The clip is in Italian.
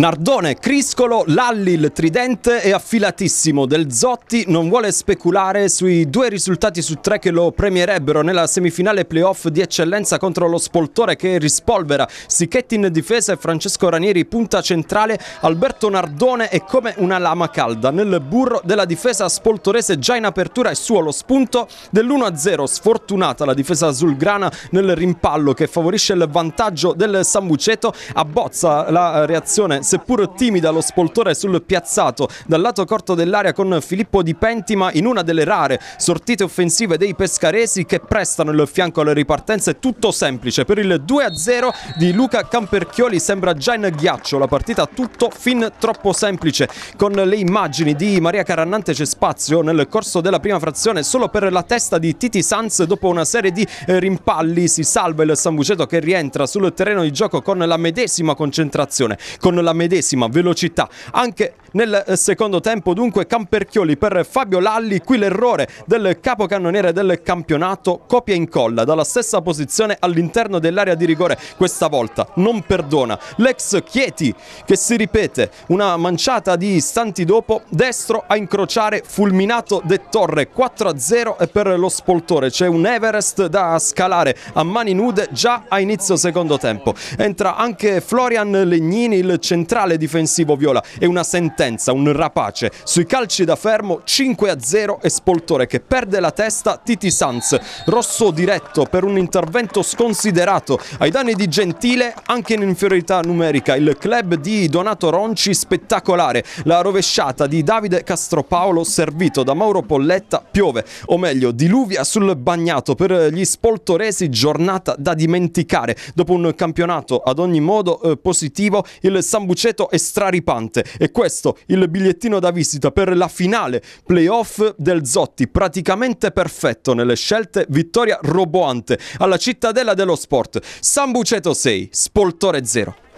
Nardone, Criscolo, Lalli, il tridente è affilatissimo del Zotti, non vuole speculare sui due risultati su tre che lo premierebbero nella semifinale playoff di eccellenza contro lo Spoltore che rispolvera Sicchetti in difesa e Francesco Ranieri punta centrale, Alberto Nardone è come una lama calda nel burro della difesa spoltorese già in apertura è suo lo spunto dell'1-0, sfortunata la difesa sul grana nel rimpallo che favorisce il vantaggio del Sambuceto, abbozza la reazione seppur timida lo spoltore sul piazzato dal lato corto dell'area con Filippo Di Pentima in una delle rare sortite offensive dei pescaresi che prestano il fianco alle ripartenze tutto semplice per il 2-0 di Luca Camperchioli sembra già in ghiaccio la partita tutto fin troppo semplice con le immagini di Maria Carannante c'è spazio nel corso della prima frazione solo per la testa di Titi Sanz dopo una serie di eh, rimpalli si salva il Sambuceto che rientra sul terreno di gioco con la medesima concentrazione con la alla medesima velocità. Anche nel eh, secondo tempo dunque Camperchioli per Fabio Lalli, qui l'errore del capocannoniere del campionato, copia e incolla dalla stessa posizione all'interno dell'area di rigore, questa volta non perdona l'ex Chieti che si ripete una manciata di istanti dopo, destro a incrociare fulminato De Torre 4-0 e per lo spoltore c'è un Everest da scalare a mani nude già a inizio secondo tempo. Entra anche Florian Legnini il centrale centrale difensivo viola e una sentenza, un rapace. Sui calci da fermo 5 0 e Spoltore che perde la testa Titi Sanz. Rosso diretto per un intervento sconsiderato ai danni di Gentile anche in inferiorità numerica. Il club di Donato Ronci spettacolare. La rovesciata di Davide Castropaolo servito da Mauro Polletta piove, o meglio diluvia sul bagnato per gli spoltoresi giornata da dimenticare. Dopo un campionato ad ogni modo eh, positivo il San Buceto è straripante e questo il bigliettino da visita per la finale playoff del Zotti, praticamente perfetto nelle scelte, vittoria roboante alla cittadella dello sport. San Buceto 6, Spoltore 0.